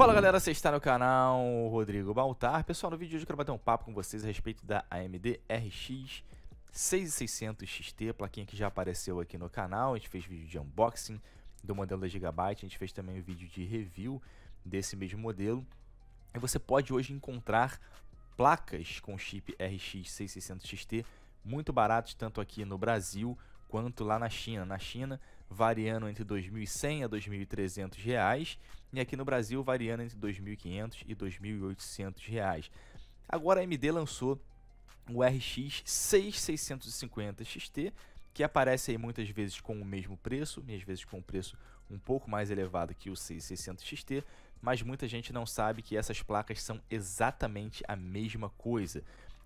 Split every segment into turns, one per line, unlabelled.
Fala galera, você está no canal Rodrigo Baltar. Pessoal, no vídeo de hoje eu quero bater um papo com vocês a respeito da AMD RX 6600 XT, plaquinha que já apareceu aqui no canal. A gente fez vídeo de unboxing do modelo da Gigabyte, a gente fez também um vídeo de review desse mesmo modelo. E você pode hoje encontrar placas com chip RX 6600 XT muito baratos, tanto aqui no Brasil quanto lá na China. Na China variando entre 2.100 a 2.300 reais e aqui no Brasil variando entre 2.500 e 2.800 reais. Agora a AMD lançou o RX 6650 XT, que aparece aí muitas vezes com o mesmo preço, e às vezes com um preço um pouco mais elevado que o 6600 XT, mas muita gente não sabe que essas placas são exatamente a mesma coisa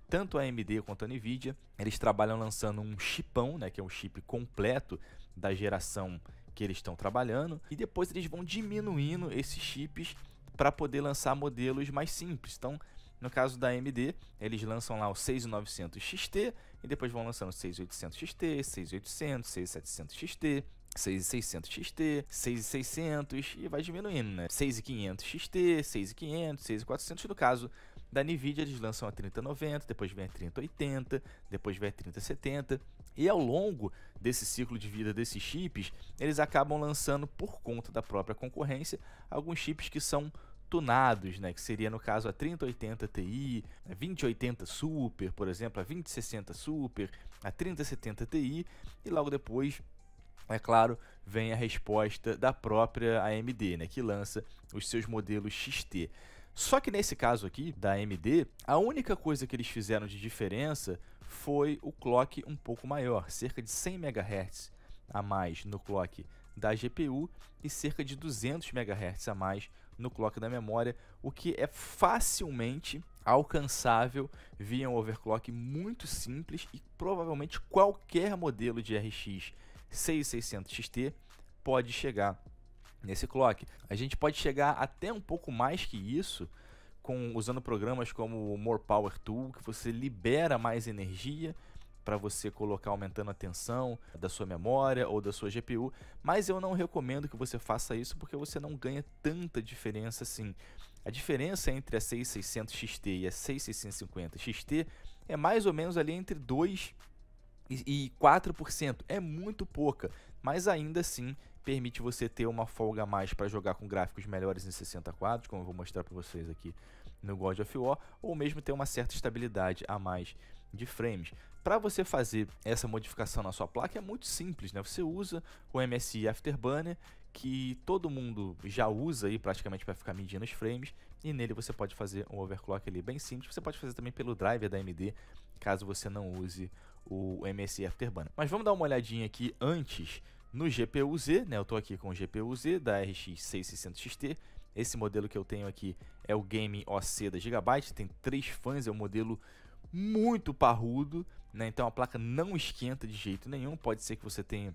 tanto a AMD quanto a Nvidia, eles trabalham lançando um chipão, né, que é um chip completo, da geração que eles estão trabalhando e depois eles vão diminuindo esses chips para poder lançar modelos mais simples. Então, no caso da AMD, eles lançam lá o 6900 XT e depois vão lançando o 6800 XT, 6800, 6700 XT, 6600 XT, 6600 e vai diminuindo, né? 6500 XT, 6500, 6400 no caso da Nvidia eles lançam a 3090, depois vem a 3080, depois vem a 3070. E ao longo desse ciclo de vida desses chips, eles acabam lançando por conta da própria concorrência alguns chips que são tunados, né, que seria no caso a 3080 Ti, a 2080 Super, por exemplo, a 2060 Super, a 3070 Ti e logo depois é claro, vem a resposta da própria AMD, né, que lança os seus modelos XT. Só que nesse caso aqui, da AMD, a única coisa que eles fizeram de diferença foi o clock um pouco maior, cerca de 100 MHz a mais no clock da GPU e cerca de 200 MHz a mais no clock da memória, o que é facilmente alcançável via um overclock muito simples e provavelmente qualquer modelo de RX 6600 XT pode chegar nesse clock. A gente pode chegar até um pouco mais que isso com usando programas como o More Power Tool, que você libera mais energia para você colocar aumentando a tensão da sua memória ou da sua GPU, mas eu não recomendo que você faça isso porque você não ganha tanta diferença assim. A diferença entre a 6600 XT e a 6650 XT é mais ou menos ali entre 2 e 4%, é muito pouca, mas ainda assim permite você ter uma folga a mais para jogar com gráficos melhores em 60 quadros, como eu vou mostrar para vocês aqui no God of War, ou mesmo ter uma certa estabilidade a mais de frames. Para você fazer essa modificação na sua placa é muito simples, né? Você usa o MSI Afterburner, que todo mundo já usa aí praticamente para ficar medindo os frames, e nele você pode fazer um overclock ali bem simples. Você pode fazer também pelo driver da AMD, caso você não use o MSI Afterburner. Mas vamos dar uma olhadinha aqui antes no GPU-Z, né, eu estou aqui com o GPU-Z da RX 6600 XT. Esse modelo que eu tenho aqui é o Game OC da Gigabyte, tem três fãs, é um modelo muito parrudo, né? Então a placa não esquenta de jeito nenhum, pode ser que você tenha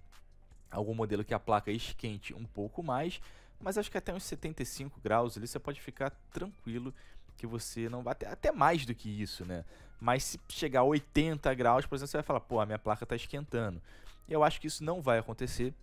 algum modelo que a placa esquente um pouco mais, mas acho que até uns 75 graus ali você pode ficar tranquilo que você não vai até, até mais do que isso, né? Mas se chegar a 80 graus, por exemplo, você vai falar, pô, a minha placa está esquentando. Eu acho que isso não vai acontecer.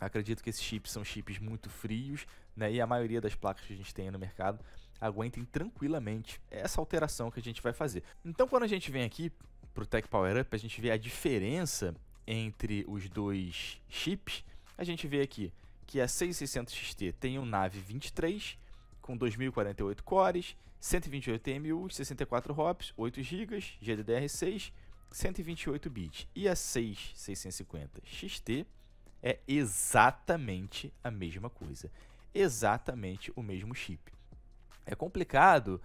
Acredito que esses chips são chips muito frios, né? E a maioria das placas que a gente tem no mercado aguentem tranquilamente essa alteração que a gente vai fazer. Então, quando a gente vem aqui para o Tech Power Up, a gente vê a diferença entre os dois chips. A gente vê aqui que a 6600 XT tem um NAVE 23 com 2048 cores, 128 TMUs, 64 hops 8 GB, GDDR6 128 bits e a 6650 XT é exatamente a mesma coisa, exatamente o mesmo chip. É complicado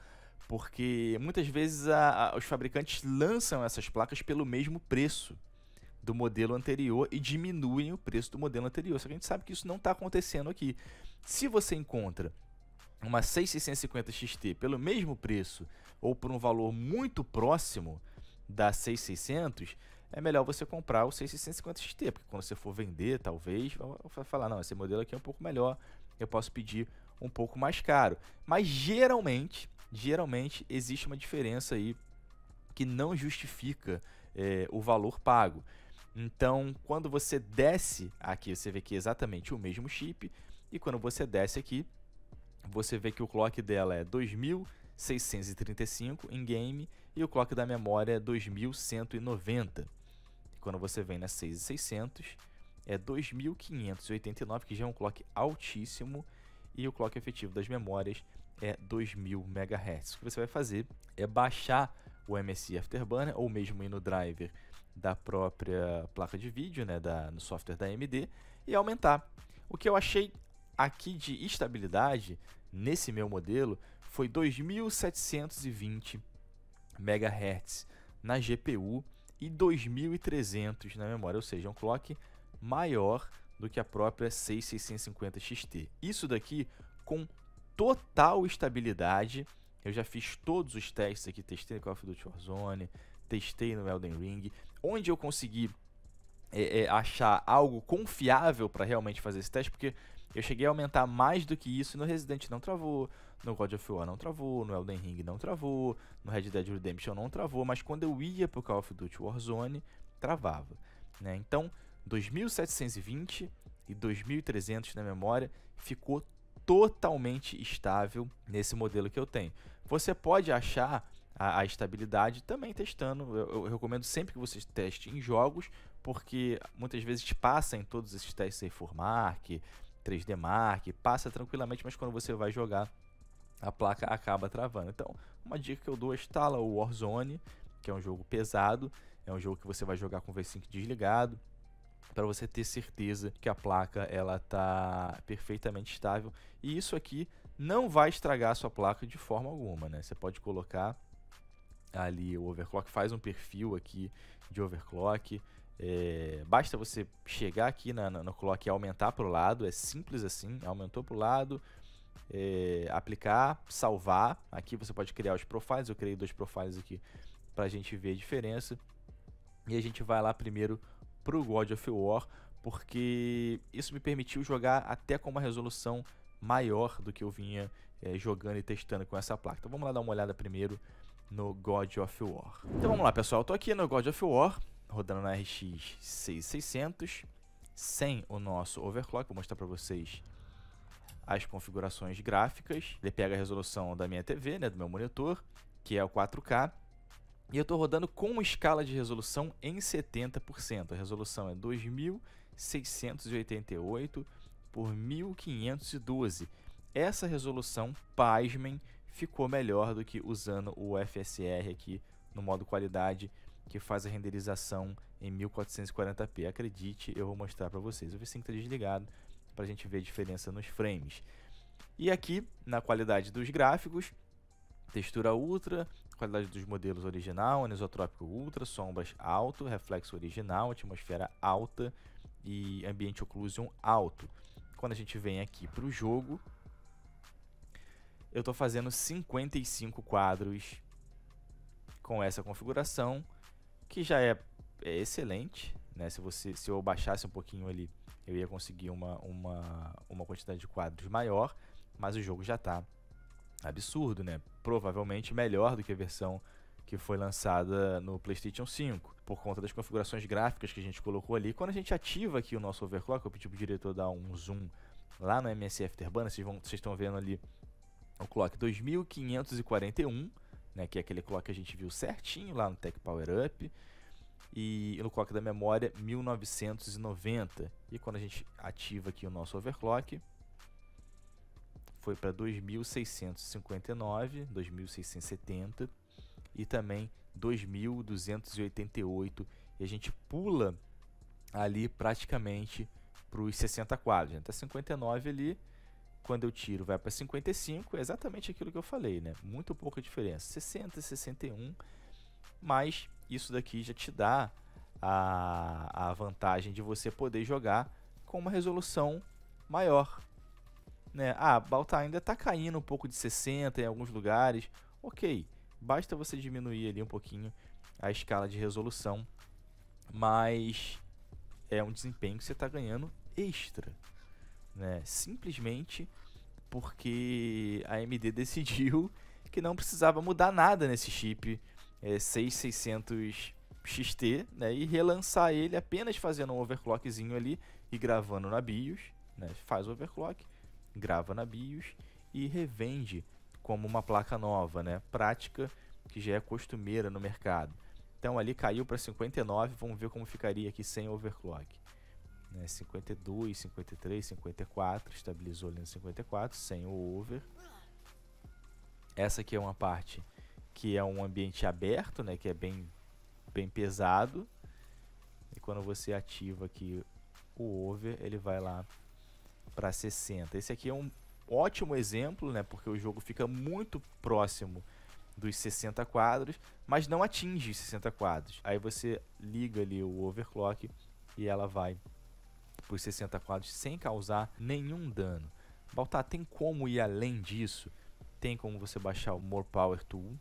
porque muitas vezes a, a, os fabricantes lançam essas placas pelo mesmo preço do modelo anterior e diminuem o preço do modelo anterior. Só que a gente sabe que isso não está acontecendo aqui. Se você encontra uma 6650 XT pelo mesmo preço ou por um valor muito próximo, da 6600, é melhor você comprar o 6650 XT, porque quando você for vender, talvez, vai falar, não, esse modelo aqui é um pouco melhor, eu posso pedir um pouco mais caro. Mas geralmente, geralmente existe uma diferença aí que não justifica é, o valor pago. Então, quando você desce aqui, você vê que é exatamente o mesmo chip, e quando você desce aqui, você vê que o clock dela é 2000 635 em game e o clock da memória é 2190. E quando você vem na 6600 é 2589, que já é um clock altíssimo, e o clock efetivo das memórias é 2000 MHz. O que você vai fazer é baixar o MSI Afterburner ou mesmo ir no driver da própria placa de vídeo, né, da, no software da AMD e aumentar. O que eu achei aqui de estabilidade nesse meu modelo foi 2720 MHz na GPU e 2300 na memória, ou seja, um clock maior do que a própria 6650 XT. Isso daqui com total estabilidade. Eu já fiz todos os testes aqui, testei no Call of Duty Warzone, testei no Elden Ring, onde eu consegui é, é, achar algo confiável para realmente fazer esse teste, porque eu cheguei a aumentar mais do que isso e no Resident não travou, no God of War não travou, no Elden Ring não travou, no Red Dead Redemption não travou, mas quando eu ia pro Call of Duty Warzone, travava. Né? Então, 2720 e 2300 na memória ficou totalmente estável nesse modelo que eu tenho. Você pode achar a, a estabilidade também testando. Eu, eu, recomendo sempre que você teste em jogos, porque muitas vezes passa em todos esses testes aí, mark, 3D Mark, passa tranquilamente, mas quando você vai jogar, a placa acaba travando. Então, uma dica que eu dou é instala o Warzone, que é um jogo pesado, é um jogo que você vai jogar com o V5 desligado, para você ter certeza que a placa ela tá perfeitamente estável. E isso aqui não vai estragar a sua placa de forma alguma, né? Você pode colocar ali o overclock, faz um perfil aqui de overclock, é, basta você chegar aqui na, na, no coloque e aumentar para o lado, é simples assim, aumentou para o lado, é, aplicar, salvar. Aqui você pode criar os profiles, eu criei dois profiles aqui para a gente ver a diferença. E a gente vai lá primeiro para o God of War, porque isso me permitiu jogar até com uma resolução maior do que eu vinha é, jogando e testando com essa placa. Então vamos lá dar uma olhada primeiro no God of War. Então vamos lá pessoal, eu tô aqui no God of War, rodando na RX 6600 sem o nosso overclock. Vou mostrar para vocês as configurações gráficas. Ele pega a resolução da minha TV, né, do meu monitor, que é o 4K. E eu estou rodando com uma escala de resolução em 70%. A resolução é 2688 por 1512. Essa resolução, pasmem, ficou melhor do que usando o FSR aqui no modo qualidade que faz a renderização em 1440p. Acredite, eu vou mostrar para vocês. O V5 está desligado para a gente ver a diferença nos frames. E aqui, na qualidade dos gráficos, textura ultra, qualidade dos modelos original, anisotrópico ultra, sombras alto, reflexo original, atmosfera alta e ambiente occlusion alto. Quando a gente vem aqui para o jogo, eu estou fazendo 55 quadros com essa configuração que já é, é excelente, né? Se você se eu baixasse um pouquinho ali, eu ia conseguir uma, uma, uma quantidade de quadros maior, mas o jogo já está absurdo, né? Provavelmente melhor do que a versão que foi lançada no PlayStation 5, por conta das configurações gráficas que a gente colocou ali. Quando a gente ativa aqui o nosso overclock, eu pedi para o diretor dar um zoom lá no MSF Terbana, vão, vocês estão vendo ali o clock 2541, né, que é aquele clock que a gente viu certinho lá no Tech Power Up, e no clock da memória 1990. E quando a gente ativa aqui o nosso overclock, foi para 2659, 2670 e também 2288 e a gente pula ali praticamente para os 60 quadros, né? Tá até 59 ali quando eu tiro vai para 55, é exatamente aquilo que eu falei, né? Muito pouca diferença, 60 e 61, mas isso daqui já te dá a, a vantagem de você poder jogar com uma resolução maior. Né? Ah, Baltar ainda está caindo um pouco de 60 em alguns lugares. Ok, basta você diminuir ali um pouquinho a escala de resolução, mas é um desempenho que você está ganhando extra né? Simplesmente porque a AMD decidiu que não precisava mudar nada nesse chip é, 6600 XT, né? E relançar ele apenas fazendo um overclockzinho ali e gravando na BIOS, né? Faz o overclock, grava na BIOS e revende como uma placa nova, né? Prática que já é costumeira no mercado. Então ali caiu para 59, vamos ver como ficaria aqui sem overclock né, 52, 53, 54, estabilizou ali no 54, sem o over. Essa aqui é uma parte que é um ambiente aberto, né, que é bem, bem pesado. E quando você ativa aqui o over, ele vai lá para 60. Esse aqui é um ótimo exemplo, né, porque o jogo fica muito próximo dos 60 quadros, mas não atinge 60 quadros. Aí você liga ali o overclock e ela vai por 60 quadros sem causar nenhum dano. Baltar, tem como ir além disso? Tem como você baixar o More Power Tool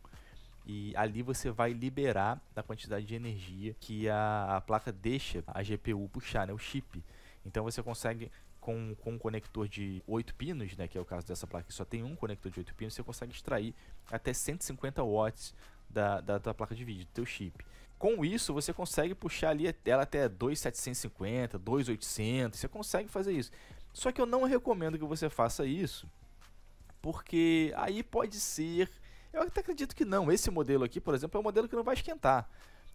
e ali você vai liberar da quantidade de energia que a, a, placa deixa a GPU puxar, né, o chip. Então você consegue com, com um conector de 8 pinos, né, que é o caso dessa placa que só tem um conector de 8 pinos, você consegue extrair até 150 watts da, da, placa de vídeo, do teu chip com isso você consegue puxar ali ela até 2,750, 2,800, você consegue fazer isso. Só que eu não recomendo que você faça isso, porque aí pode ser. Eu até acredito que não. Esse modelo aqui, por exemplo, é um modelo que não vai esquentar.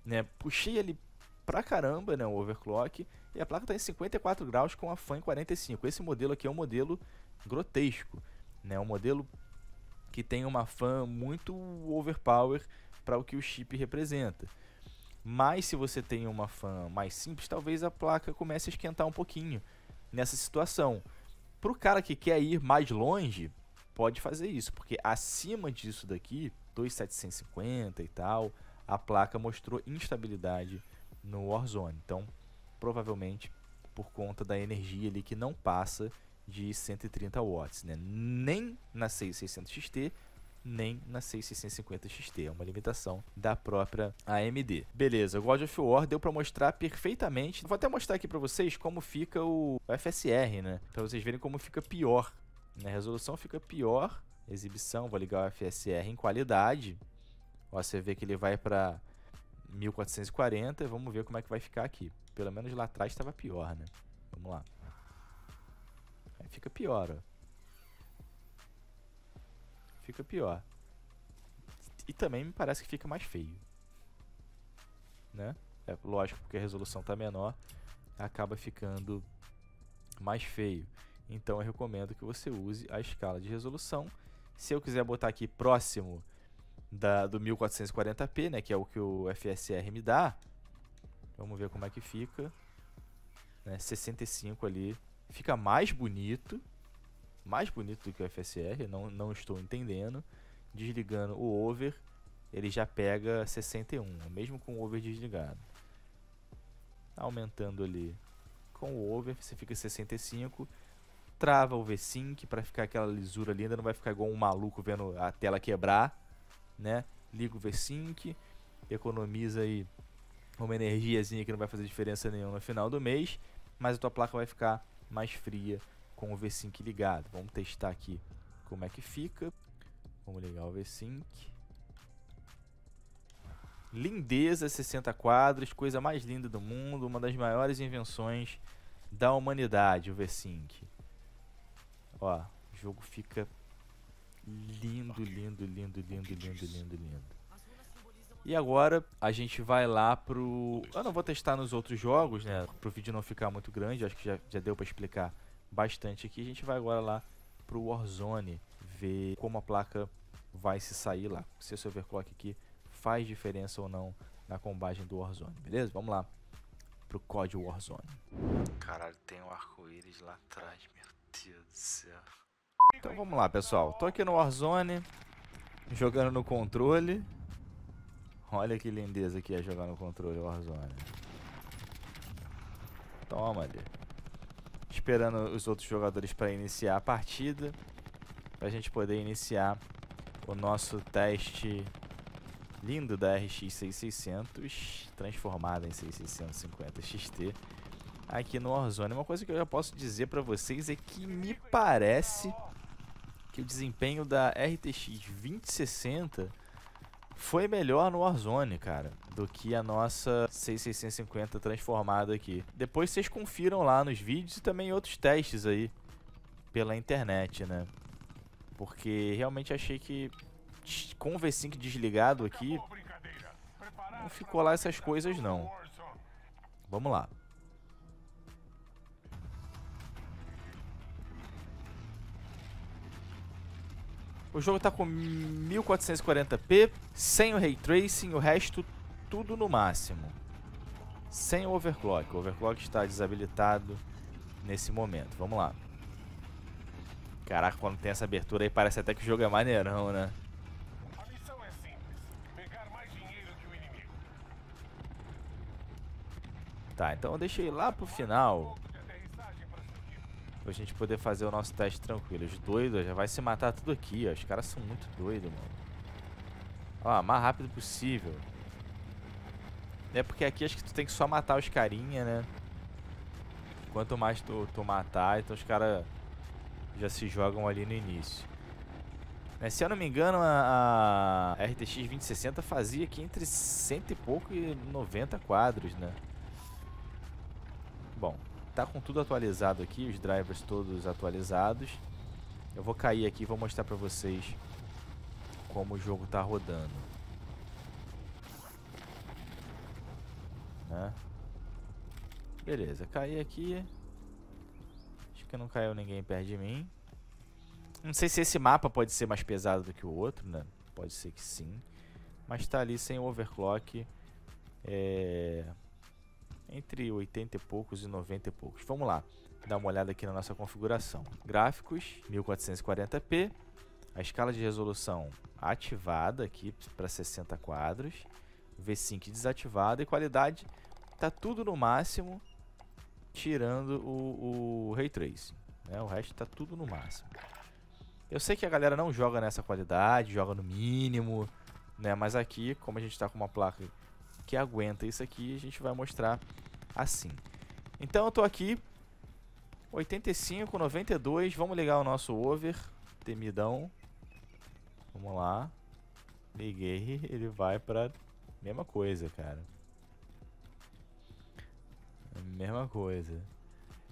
Né? Puxei ele pra caramba, né, o overclock, e a placa está em 54 graus com a fan 45. Esse modelo aqui é um modelo grotesco, né, é um modelo que tem uma fan muito overpower para o que o chip representa. Mas se você tem uma fan mais simples, talvez a placa comece a esquentar um pouquinho nessa situação. Para o cara que quer ir mais longe, pode fazer isso, porque acima disso daqui, 2750 e tal, a placa mostrou instabilidade no Warzone. Então, provavelmente por conta da energia ali que não passa de 130 watts, né? Nem na 6600 XT nem na 6650 XT. É uma limitação da própria AMD. Beleza, God of War deu para mostrar perfeitamente. Vou até mostrar aqui para vocês como fica o FSR, né? Para vocês verem como fica pior. Né? A resolução fica pior. Exibição, vou ligar o FSR em qualidade. Ó, você vê que ele vai para 1440. Vamos ver como é que vai ficar aqui. Pelo menos lá atrás estava pior, né? Vamos lá. Aí fica pior, ó. Fica pior. E também me parece que fica mais feio. Né? É, lógico, porque a resolução está menor, acaba ficando mais feio. Então eu recomendo que você use a escala de resolução. Se eu quiser botar aqui próximo da, do 1440p, né, que é o que o FSR me dá, vamos ver como é que fica. Né, 65 ali, fica mais bonito, mais bonito do que o FSR, não, não estou entendendo. Desligando o over, ele já pega 61, é mesmo com o over desligado. Aumentando ali com o over, você fica 65. Trava o V-Sync para ficar aquela lisura ali, ainda não vai ficar igual um maluco vendo a tela quebrar, né? Liga o V-Sync, economiza aí uma energiazinha que não vai fazer diferença nenhuma no final do mês, mas a tua placa vai ficar mais fria com o VSync ligado. Vamos testar aqui como é que fica. Vamos ligar o VSync. Lindeza, 60 quadros, coisa mais linda do mundo, uma das maiores invenções da humanidade, o VSync. Ó, o jogo fica lindo, lindo, lindo, lindo, lindo, lindo, lindo. E agora a gente vai lá pro... Eu não vou testar nos outros jogos, né? Pro vídeo não ficar muito grande, acho que já, já deu para explicar bastante aqui. A gente vai agora lá para o Warzone ver como a placa vai se sair lá. Se esse overclock aqui faz diferença ou não na combagem do Warzone, beleza? Vamos lá pro COD Warzone. Caralho, tem um arco-íris lá atrás, meu Deus do céu. Então vamos lá, pessoal. Tô aqui no Warzone, jogando no controle. Olha que lindeza que é jogar no controle Warzone. Toma ali esperando os outros jogadores para iniciar a partida. Para a gente poder iniciar o nosso teste lindo da RX 6600, transformada em 6650 XT, aqui no Warzone. Uma coisa que eu já posso dizer para vocês é que me parece que o desempenho da RTX 2060 foi melhor no Warzone, cara, do que a nossa 6650 transformada aqui. Depois vocês confiram lá nos vídeos e também outros testes aí pela internet, né? Porque realmente achei que com o V5 desligado aqui, não ficou lá essas coisas não. Vamos lá. O jogo tá com 1440p, sem o Ray Tracing, o resto tudo no máximo. Sem o Overclock. O Overclock está desabilitado nesse momento. Vamos lá. Caraca, quando tem essa abertura aí parece até que o jogo é maneirão, né? Tá, então eu deixei lá pro final. Pra gente poder fazer o nosso teste tranquilo. Os doidos já vai se matar tudo aqui, ó. Os caras são muito doidos, mano. Ó, mais rápido possível. É porque aqui acho que tu tem que só matar os carinha, né? Quanto mais tu, tu matar, então os caras já se jogam ali no início. Né, se eu não me engano, a, a RTX 2060 fazia aqui entre cento e pouco e 90 quadros, né? tá com tudo atualizado aqui, os drivers todos atualizados. Eu vou cair aqui e vou mostrar para vocês como o jogo tá rodando. Né? Beleza, caí aqui. Acho que não caiu ninguém perto de mim. Não sei se esse mapa pode ser mais pesado do que o outro, né? Pode ser que sim. Mas tá ali sem overclock. É entre 80 e poucos e 90 e poucos. Vamos lá, dar uma olhada aqui na nossa configuração. Gráficos 1440p, a escala de resolução ativada aqui para 60 quadros, VSync desativado desativada e qualidade tá tudo no máximo, tirando o, o Ray Tracing. Né? O resto tá tudo no máximo. Eu sei que a galera não joga nessa qualidade, joga no mínimo, né? Mas aqui, como a gente está com uma placa que aguenta isso aqui a gente vai mostrar assim. Então eu tô aqui, 85, 92, vamos ligar o nosso over, temidão. Vamos lá. Liguei, ele vai pra mesma coisa, cara. Mesma coisa.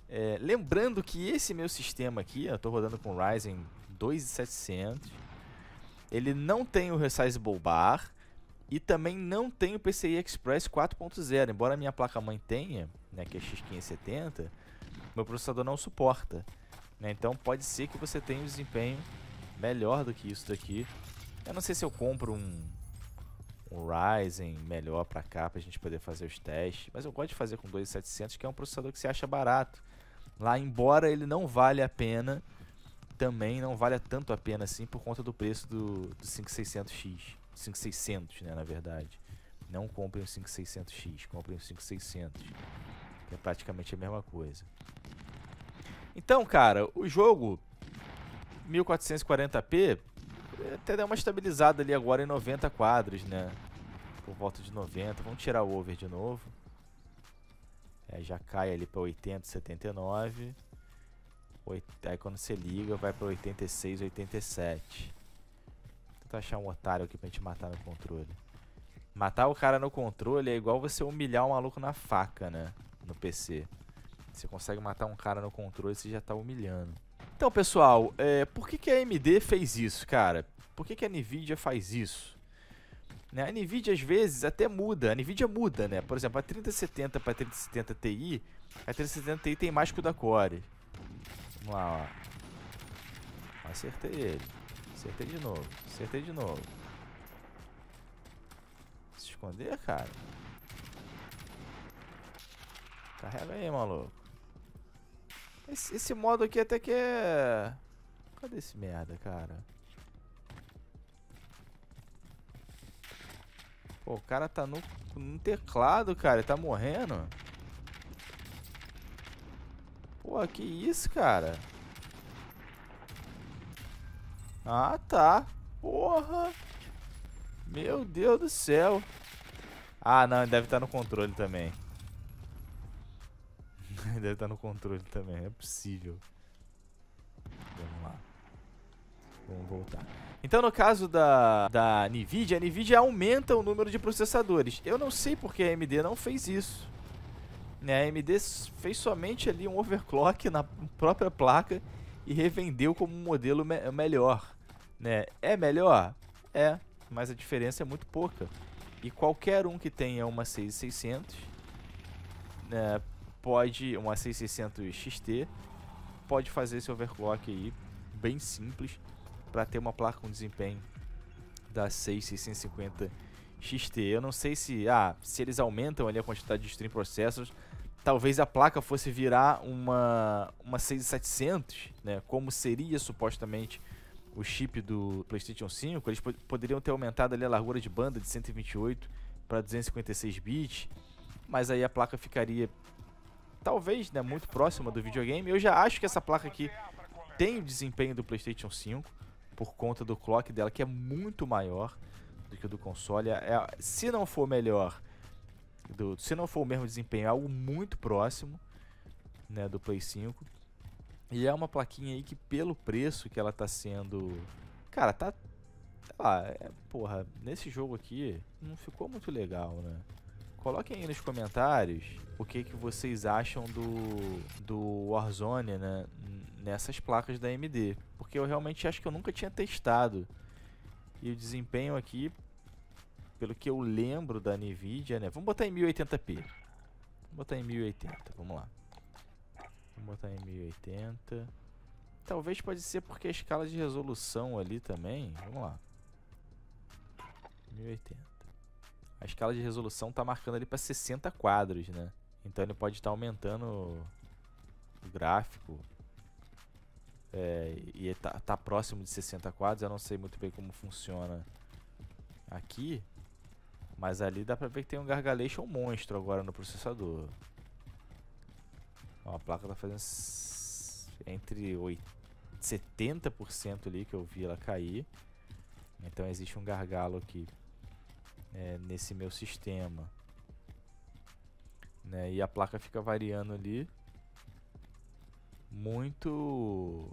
É, lembrando que esse meu sistema aqui, eu tô rodando com Ryzen 2700, ele não tem o resizable bar, e também não tenho PCI Express 4.0, embora a minha placa-mãe tenha, né, que é X570, meu processador não suporta. Né? Então pode ser que você tenha um desempenho melhor do que isso daqui. Eu não sei se eu compro um, um Ryzen melhor para cá, para a gente poder fazer os testes. Mas eu gosto de fazer com 2700, que é um processador que você acha barato. Lá, embora ele não vale a pena, também não vale tanto a pena assim por conta do preço do, do 5600X. 5600, né, na verdade. Não comprem o 5600X, comprem o 5600, que é praticamente a mesma coisa. Então, cara, o jogo 1440p é, até deu uma estabilizada ali agora em 90 quadros, né? Por volta de 90. Vamos tirar o over de novo. É, já cai ali para 80, 79. Oit... Aí quando você liga vai para 86, 87 tu achar um otário aqui pra gente matar no controle. Matar o cara no controle é igual você humilhar o um maluco na faca, né? No PC. Você consegue matar um cara no controle, você já tá humilhando. Então, pessoal, é, por que, que a AMD fez isso, cara? Por que, que a NVIDIA faz isso? Né? A NVIDIA, às vezes, até muda. A NVIDIA muda, né? Por exemplo, a 3070 para 3070 Ti, a 3070 Ti tem mais que o da Core. Vamos lá, ó. Acertei ele. Acertei de novo. Acertei de novo. Se esconder, cara. Carrega aí, maluco. Esse, esse modo aqui até que é... Cadê esse merda, cara? Pô, o cara tá no, no teclado, cara. Ele tá morrendo. Pô, que isso, cara? Ah, tá. Porra. Meu Deus do céu. Ah, não, ele deve estar tá no controle também. ele deve estar tá no controle também, é possível. Vamos lá. Vamos voltar. Então, no caso da, da NVIDIA, a NVIDIA aumenta o número de processadores. Eu não sei porque a AMD não fez isso. Né, a AMD fez somente ali um overclock na própria placa e revendeu como um modelo me melhor. Né? É melhor? É, mas a diferença é muito pouca. E qualquer um que tenha uma 6600 né, pode, uma 6600 XT pode fazer esse overclock aí bem simples para ter uma placa com desempenho da 6650 XT. Eu não sei se, ah, se eles aumentam ali a quantidade de stream processors, talvez a placa fosse virar uma uma 6700, né, como seria supostamente o chip do PlayStation 5, eles poderiam ter aumentado ali a largura de banda de 128 para 256 bits, mas aí a placa ficaria talvez, né, muito próxima do videogame. Eu já acho que essa placa aqui tem o desempenho do PlayStation 5 por conta do clock dela que é muito maior do que o do console. É, é, se não for melhor, do, se não for o mesmo desempenho, é algo muito próximo, né, do Play 5. E é uma plaquinha aí que, pelo preço que ela tá sendo. Cara, tá. Sei lá, é, porra, nesse jogo aqui não ficou muito legal, né? Coloquem aí nos comentários o que, que vocês acham do, do Warzone, né? Nessas placas da AMD. Porque eu realmente acho que eu nunca tinha testado. E o desempenho aqui, pelo que eu lembro da NVIDIA, né? Vamos botar em 1080p. Vamos botar em 1080, vamos lá. Vamos botar em 1080. Talvez pode ser porque a escala de resolução ali também. Vamos lá. 1080. A escala de resolução tá marcando ali para 60 quadros, né? Então ele pode estar tá aumentando o gráfico. É, e tá, tá próximo de 60 quadros. Eu não sei muito bem como funciona aqui. Mas ali dá pra ver que tem um gargaleixo ou um monstro agora no processador. Uma placa tá fazendo entre 70% ali que eu vi ela cair. Então existe um gargalo aqui é, nesse meu sistema. Né? E a placa fica variando ali muito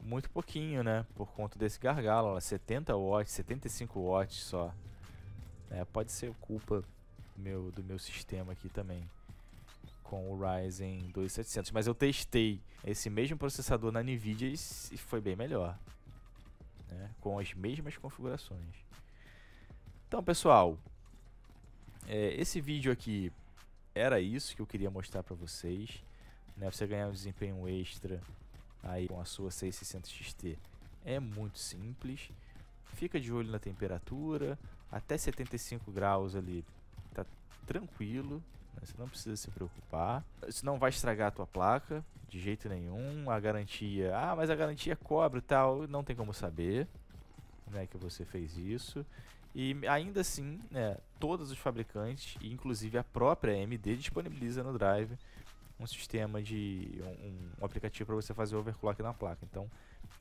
muito pouquinho, né? Por conta desse gargalo, 70 watts, 75 watts só. É, pode ser culpa meu, do meu sistema aqui também com o Ryzen 2700, mas eu testei esse mesmo processador na Nvidia e foi bem melhor, né? com as mesmas configurações. Então, pessoal, é, esse vídeo aqui era isso que eu queria mostrar para vocês. Né? Você ganhar um desempenho extra aí com a sua 6600 XT é muito simples. Fica de olho na temperatura, até 75 graus ali tá tranquilo, né? você não precisa se preocupar. Isso não vai estragar a tua placa de jeito nenhum. A garantia, ah, mas a garantia cobre e tal, não tem como saber né, que você fez isso. E ainda assim, né, todos os fabricantes, inclusive a própria AMD, disponibiliza no Drive um sistema de um, um aplicativo para você fazer overclock na placa. Então,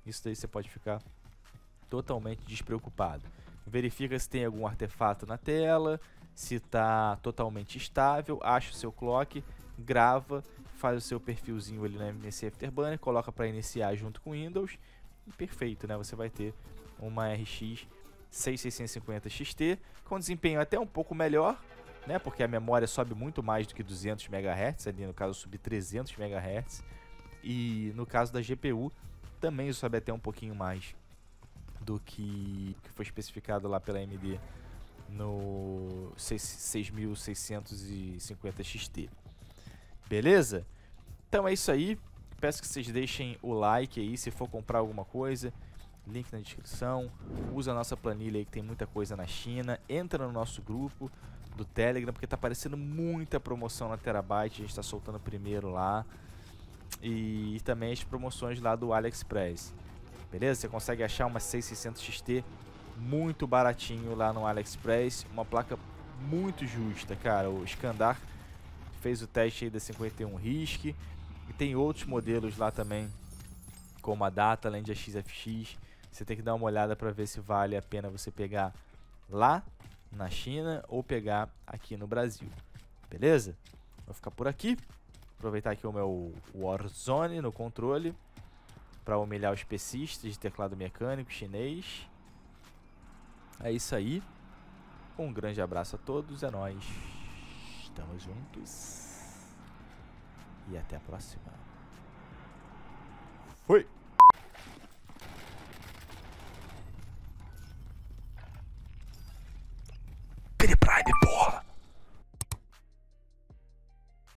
isso daí você pode ficar totalmente despreocupado. Verifica se tem algum artefato na tela, se está totalmente estável, acha o seu clock, grava, faz o seu perfilzinho ali na nesse Afterburner, coloca para iniciar junto com o Windows e perfeito, né? Você vai ter uma RX 6650 XT com desempenho até um pouco melhor, né? Porque a memória sobe muito mais do que 200 MHz, ali no caso sub 300 MHz e no caso da GPU também sobe até um pouquinho mais do que foi especificado lá pela AMD no 6650 XT. Beleza? Então é isso aí. Peço que vocês deixem o like aí se for comprar alguma coisa. Link na descrição. Usa a nossa planilha aí que tem muita coisa na China. Entra no nosso grupo do Telegram porque tá aparecendo muita promoção na Terabyte. A gente está soltando primeiro lá. E, e também as promoções lá do AliExpress. Beleza? Você consegue achar uma 6600 XT muito baratinho lá no AliExpress, uma placa muito justa, cara. O Scandar fez o teste aí da 51 RISC e tem outros modelos lá também, como a Data, além a XFX. Você tem que dar uma olhada para ver se vale a pena você pegar lá na China ou pegar aqui no Brasil. Beleza? Vou ficar por aqui. Aproveitar aqui o meu Warzone no controle para humilhar os pecistas de teclado mecânico chinês. É isso aí. Um grande abraço a todos, é nós. Estamos juntos. E até a próxima. Fui.